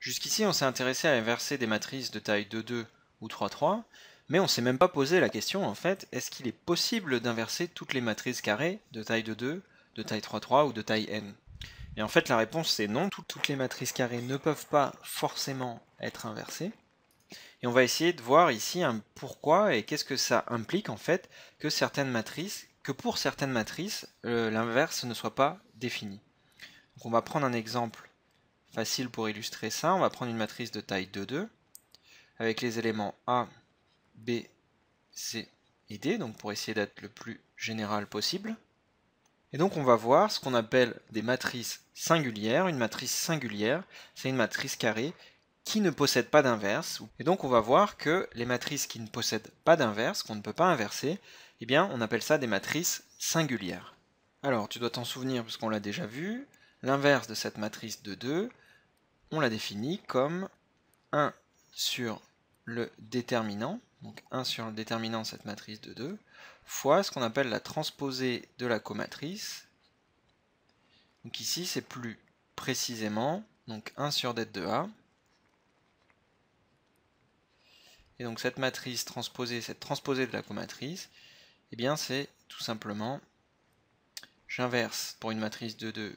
Jusqu'ici, on s'est intéressé à inverser des matrices de taille 2-2 ou 3-3, mais on ne s'est même pas posé la question, en fait, est-ce qu'il est possible d'inverser toutes les matrices carrées de taille 2-2, de taille 3-3 ou de taille n Et en fait, la réponse, c'est non. Toutes les matrices carrées ne peuvent pas forcément être inversées. Et on va essayer de voir ici un pourquoi et qu'est-ce que ça implique, en fait, que certaines matrices, que pour certaines matrices, euh, l'inverse ne soit pas défini. Donc on va prendre un exemple Facile pour illustrer ça, on va prendre une matrice de taille 2-2 avec les éléments A, B, C et D, donc pour essayer d'être le plus général possible. Et donc on va voir ce qu'on appelle des matrices singulières. Une matrice singulière, c'est une matrice carrée qui ne possède pas d'inverse. Et donc on va voir que les matrices qui ne possèdent pas d'inverse, qu'on ne peut pas inverser, eh bien on appelle ça des matrices singulières. Alors tu dois t'en souvenir puisqu'on qu'on l'a déjà vu, l'inverse de cette matrice de 2, on la définit comme 1 sur le déterminant, donc 1 sur le déterminant de cette matrice de 2, fois ce qu'on appelle la transposée de la comatrice. Donc ici, c'est plus précisément, donc 1 sur det de A. Et donc cette matrice transposée, cette transposée de la comatrice, eh bien c'est tout simplement, j'inverse pour une matrice de 2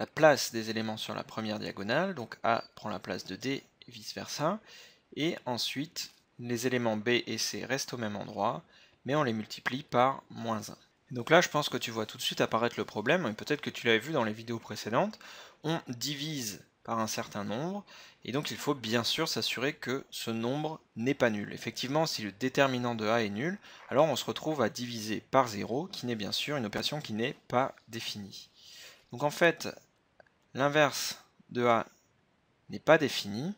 la place des éléments sur la première diagonale, donc A prend la place de D vice-versa, et ensuite les éléments B et C restent au même endroit, mais on les multiplie par moins 1. Donc là, je pense que tu vois tout de suite apparaître le problème, et peut-être que tu l'avais vu dans les vidéos précédentes, on divise par un certain nombre, et donc il faut bien sûr s'assurer que ce nombre n'est pas nul. Effectivement, si le déterminant de A est nul, alors on se retrouve à diviser par 0, qui n'est bien sûr une opération qui n'est pas définie. Donc en fait, L'inverse de A n'est pas défini.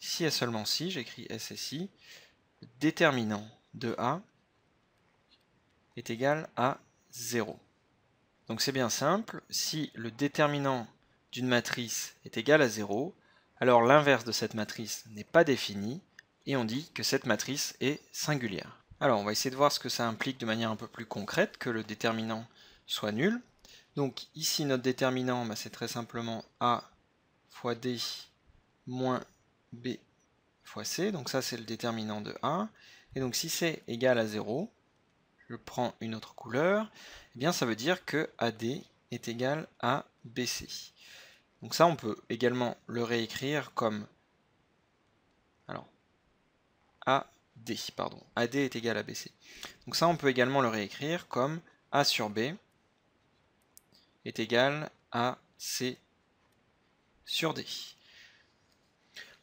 Si et seulement si, j'écris S et si, le déterminant de A est égal à 0. Donc c'est bien simple, si le déterminant d'une matrice est égal à 0, alors l'inverse de cette matrice n'est pas défini, et on dit que cette matrice est singulière. Alors, on va essayer de voir ce que ça implique de manière un peu plus concrète que le déterminant soit nul. Donc ici, notre déterminant, bah, c'est très simplement A fois D moins B fois C. Donc ça, c'est le déterminant de A. Et donc si c'est égal à 0, je prends une autre couleur, eh bien ça veut dire que AD est égal à BC. Donc ça, on peut également le réécrire comme alors A pardon, AD est égal à BC. Donc ça, on peut également le réécrire comme A sur B est égal à C sur D.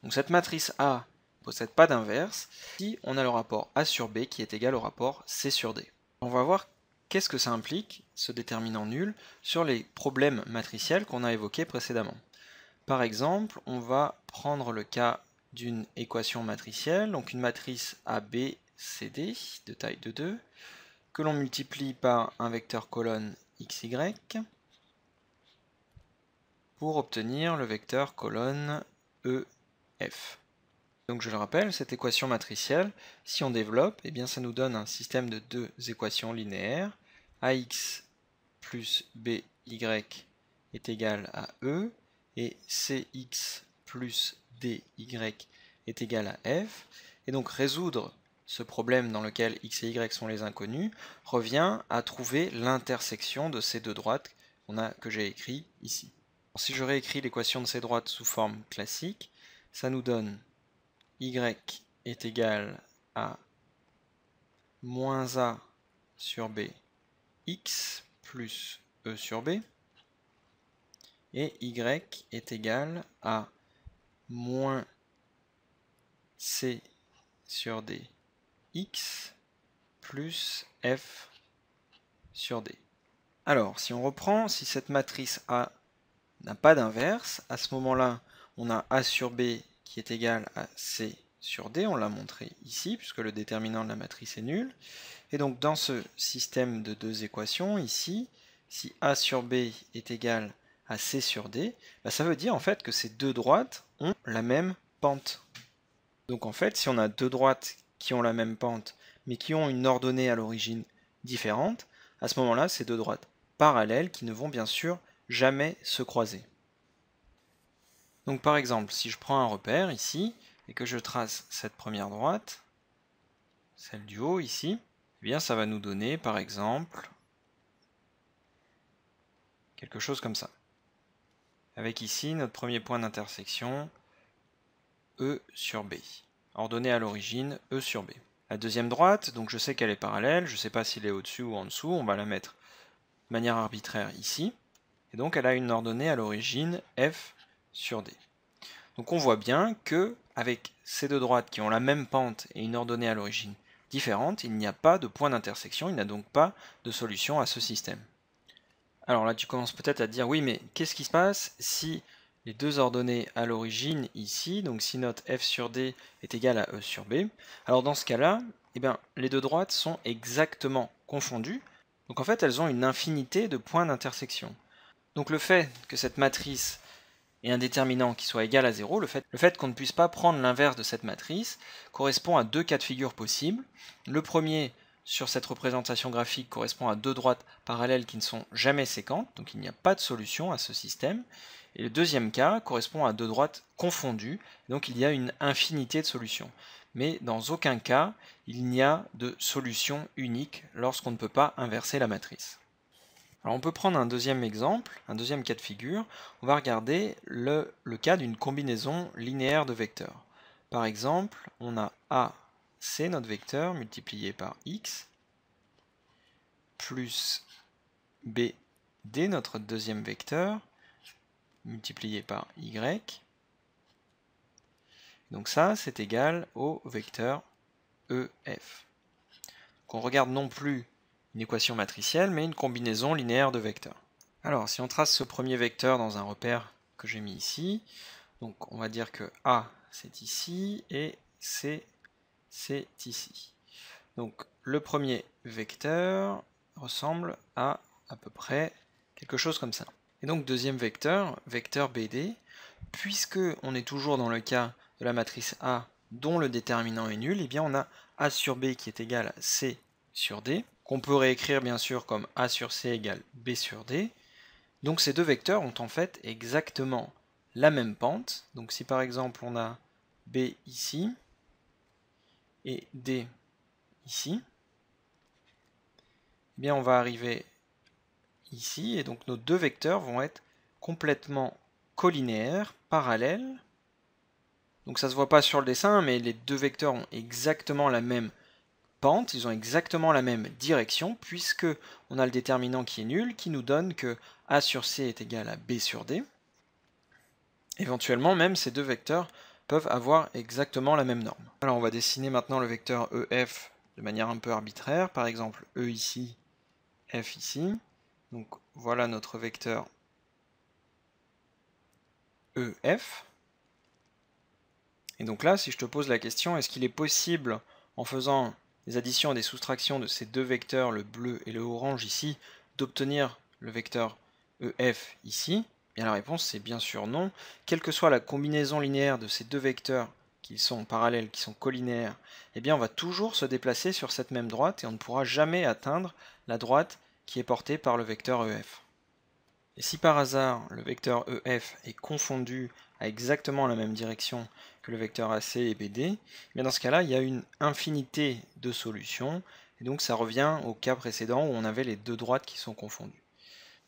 Donc cette matrice A possède pas d'inverse si on a le rapport A sur B qui est égal au rapport C sur D. On va voir qu'est-ce que ça implique, ce déterminant nul, sur les problèmes matriciels qu'on a évoqués précédemment. Par exemple, on va prendre le cas d'une équation matricielle, donc une matrice ABCD de taille de 2, que l'on multiplie par un vecteur colonne XY pour obtenir le vecteur colonne EF. Donc je le rappelle, cette équation matricielle, si on développe, eh bien ça nous donne un système de deux équations linéaires, AX plus BY est égal à E, et CX plus dy est égal à f. Et donc résoudre ce problème dans lequel x et y sont les inconnus revient à trouver l'intersection de ces deux droites a, que j'ai écrit ici. si je réécris l'équation de ces droites sous forme classique, ça nous donne y est égal à moins a sur b x plus e sur b et y est égal à moins C sur D X plus F sur D. Alors, si on reprend, si cette matrice A n'a pas d'inverse, à ce moment-là, on a A sur B qui est égal à C sur D, on l'a montré ici, puisque le déterminant de la matrice est nul. Et donc dans ce système de deux équations, ici, si A sur B est égal à à C sur D, bah, ça veut dire en fait que ces deux droites ont la même pente. Donc en fait, si on a deux droites qui ont la même pente, mais qui ont une ordonnée à l'origine différente, à ce moment-là, ces deux droites parallèles qui ne vont bien sûr jamais se croiser. Donc par exemple, si je prends un repère ici, et que je trace cette première droite, celle du haut ici, eh bien ça va nous donner par exemple quelque chose comme ça avec ici notre premier point d'intersection E sur B, ordonnée à l'origine E sur B. La deuxième droite, donc je sais qu'elle est parallèle, je ne sais pas s'il est au-dessus ou en dessous, on va la mettre de manière arbitraire ici, et donc elle a une ordonnée à l'origine F sur D. Donc on voit bien que avec ces deux droites qui ont la même pente et une ordonnée à l'origine différente, il n'y a pas de point d'intersection, il n'y a donc pas de solution à ce système. Alors là, tu commences peut-être à dire, oui, mais qu'est-ce qui se passe si les deux ordonnées à l'origine ici, donc si notre f sur d est égal à e sur b, alors dans ce cas-là, eh bien, les deux droites sont exactement confondues, donc en fait elles ont une infinité de points d'intersection. Donc le fait que cette matrice ait un déterminant qui soit égal à 0, le fait, le fait qu'on ne puisse pas prendre l'inverse de cette matrice, correspond à deux cas de figure possibles. Le premier, sur cette représentation graphique correspond à deux droites parallèles qui ne sont jamais séquentes, donc il n'y a pas de solution à ce système. Et le deuxième cas correspond à deux droites confondues, donc il y a une infinité de solutions. Mais dans aucun cas, il n'y a de solution unique lorsqu'on ne peut pas inverser la matrice. Alors on peut prendre un deuxième exemple, un deuxième cas de figure. On va regarder le, le cas d'une combinaison linéaire de vecteurs. Par exemple, on a A c'est notre vecteur multiplié par x plus b d, notre deuxième vecteur, multiplié par y. Donc ça, c'est égal au vecteur ef. on regarde non plus une équation matricielle, mais une combinaison linéaire de vecteurs. Alors, si on trace ce premier vecteur dans un repère que j'ai mis ici, donc on va dire que A, c'est ici, et C, c'est ici. Donc le premier vecteur ressemble à à peu près quelque chose comme ça. Et donc deuxième vecteur, vecteur BD, puisque on est toujours dans le cas de la matrice A dont le déterminant est nul, et eh bien on a A sur B qui est égal à C sur D, qu'on peut réécrire bien sûr comme A sur C égale B sur D. Donc ces deux vecteurs ont en fait exactement la même pente. Donc si par exemple on a B ici, et D ici, eh bien on va arriver ici, et donc nos deux vecteurs vont être complètement collinéaires, parallèles. Donc ça ne se voit pas sur le dessin, mais les deux vecteurs ont exactement la même pente, ils ont exactement la même direction, puisque on a le déterminant qui est nul, qui nous donne que A sur C est égal à B sur D. Éventuellement, même ces deux vecteurs peuvent avoir exactement la même norme. Alors on va dessiner maintenant le vecteur EF de manière un peu arbitraire, par exemple E ici, F ici. Donc voilà notre vecteur EF. Et donc là, si je te pose la question, est-ce qu'il est possible, en faisant des additions et des soustractions de ces deux vecteurs, le bleu et le orange ici, d'obtenir le vecteur EF ici et la réponse c'est bien sûr non. Quelle que soit la combinaison linéaire de ces deux vecteurs qui sont parallèles, qui sont collinéaires, eh bien on va toujours se déplacer sur cette même droite et on ne pourra jamais atteindre la droite qui est portée par le vecteur EF. Et si par hasard le vecteur EF est confondu à exactement la même direction que le vecteur AC et BD, mais eh dans ce cas-là, il y a une infinité de solutions, et donc ça revient au cas précédent où on avait les deux droites qui sont confondues.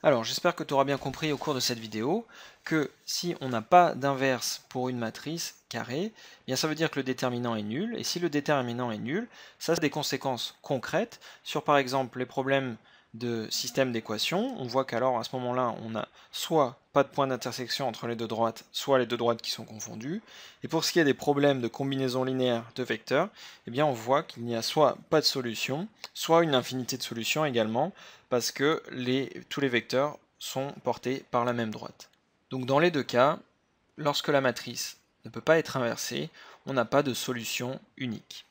Alors j'espère que tu auras bien compris au cours de cette vidéo que si on n'a pas d'inverse pour une matrice carrée, eh bien ça veut dire que le déterminant est nul, et si le déterminant est nul, ça a des conséquences concrètes sur par exemple les problèmes de système d'équation, on voit qu'alors à ce moment-là, on a soit pas de point d'intersection entre les deux droites, soit les deux droites qui sont confondues. Et pour ce qui est des problèmes de combinaison linéaire de vecteurs, eh bien on voit qu'il n'y a soit pas de solution, soit une infinité de solutions également, parce que tous les vecteurs sont portés par la même droite. Donc dans les deux cas, lorsque la matrice ne peut pas être inversée, on n'a pas de solution unique.